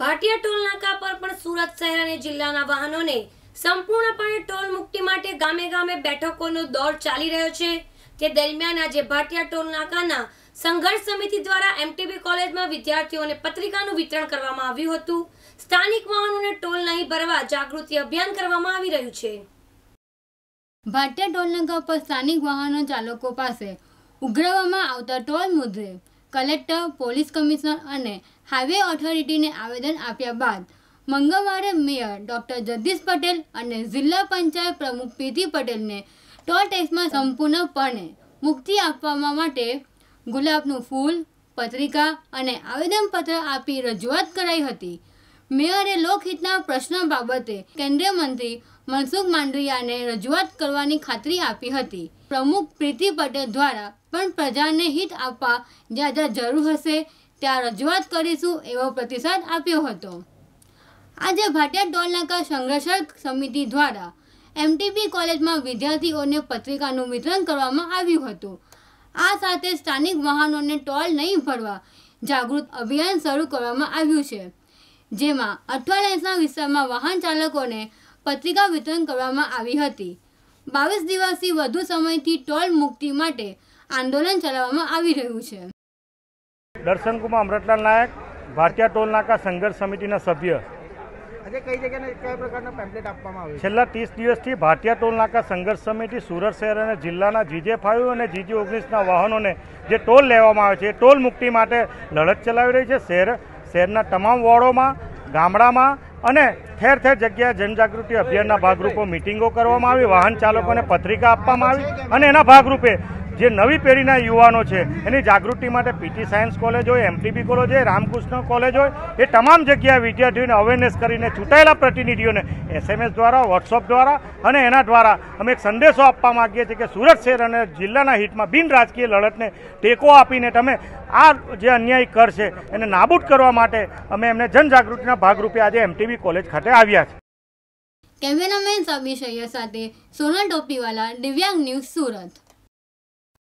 Bhatia toll નાકા પર પણ સુરત શહેર અને જિલ્લાના વાહનોને સંપૂર્ણપણે ટોલ મુક્તિ માટે ગામે ગામે બેઠકોનો દોર ચાલી રહ્યો છે તે દરમિયાન આજે ભાટિયા ટોલ નાકાના સંઘર્ષ સમિતિ દ્વારા એમટીબી કોલેજમાં વિદ્યાર્થીઓને પત્રિકાનું વિતરણ કરવામાં આવ્યું હતું સ્થાનિક વાહનોને ટોલ નહીં ભરવા જાગૃતિ અભિયાન કરવામાં આવી રહ્યું છે ભાટિયા ટોલ નાકા પર સ્થાનિક વાહનો ચાલકો પાસે ઉઘરાવવામાં આવતા ટોલ મુદ્દે કલેક્ટર પોલીસ કમિશનર અને હાઈવે ઓથોરિટીને આવેદન આપ્યા બાદ મંગળવારે મેયર ડૉક્ટર જગદીશ પટેલ અને જિલ્લા પંચાયત પ્રમુખ પીટી પટેલને ટોલ ટેક્સમાં સંપૂર્ણપણે મુક્તિ આપવા માટે ગુલાબનું ફૂલ પત્રિકા અને આવેદનપત્ર આપી રજૂઆત કરાઈ હતી મેયરે લોકહિતના પ્રશ્નો બાબતે કેન્દ્રીય મંત્રી મનસુખ માંડવિયાને રજૂઆત કરવાની ખાતરી આપી હતી પ્રમુખ પ્રીતિ પટેલ દ્વારા પણ પ્રજાને હિત આપવા જ્યાં જ્યાં જરૂર હશે ત્યાં રજૂઆત કરીશું એવો પ્રતિસાદ આપ્યો હતો આજે ભાટિયા ટોલનાકા સંઘર્ષક સમિતિ દ્વારા એમટીપી કોલેજમાં વિદ્યાર્થીઓને પત્રિકાનું વિતરણ કરવામાં આવ્યું હતું આ સાથે સ્થાનિક વાહનોને ટોલ નહીં ભરવા જાગૃત અભિયાન શરૂ કરવામાં આવ્યું છે જેમાં અઠવાલેન્સના વિસ્તારમાં વાહન ચાલકોને પત્રિકા વિતરણ કરવામાં આવી હતી બાવીસ દિવસથી વધુ સમયથી ટોલ મુક્તિ માટે આંદોલન ચલાવવામાં આવી રહ્યું છે દર્શનકુમાર અમૃતલાલ નાયક ભારતીય ટોલ નાકા સંઘર્ષ સમિતિના સભ્ય છેલ્લા ત્રીસ દિવસથી ભારતીય ટોલ નાકા સંઘર્ષ સમિતિ સુરત શહેર અને જિલ્લાના જીજે ફાઈવ અને જીજે ઓગણીસના વાહનોને જે ટોલ લેવામાં આવે છે એ ટોલ મુક્તિ માટે લડત ચલાવી રહી છે શહેર શહેરના તમામ વોર્ડોમાં ગામડામાં અને ઠેર ઠેર જગ્યાએ જનજાગૃતિ અભિયાનના ભાગરૂપે મિટિંગો કરવામાં આવી વાહન ચાલકોને પત્રિકા આપવામાં આવી અને એના ભાગરૂપે જે નવી પેઢીના યુવાનો છે એની જાગૃતિ માટે પીટી સાયન્સ કોલેજ હોય એમટીબી કોલેજ હોય રામકૃષ્ણ કોલેજ હોય એ તમામ જગ્યાએ વિદ્યાર્થીઓને અવેરનેસ કરીને ચૂંટાયેલા પ્રતિનિધિઓને એસએમએસ દ્વારા વોટ્સઅપ દ્વારા અને એના દ્વારા અમે એક સંદેશો આપવા માગીએ છીએ કે સુરત શહેર અને જિલ્લાના હિતમાં બિન રાજકીય લડતને ટેકો આપીને તમે આ જે અન્યાય કર છે એને નાબૂદ કરવા માટે અમે એમને જનજાગૃતિના ભાગરૂપે આજે એમટીબી કોલેજ ખાતે આવ્યા છે કેમેરામેન સબી સૈયદ સાથે સોનલ ટોપીવાલા દિવ્યાંગ ન્યૂઝ સુરત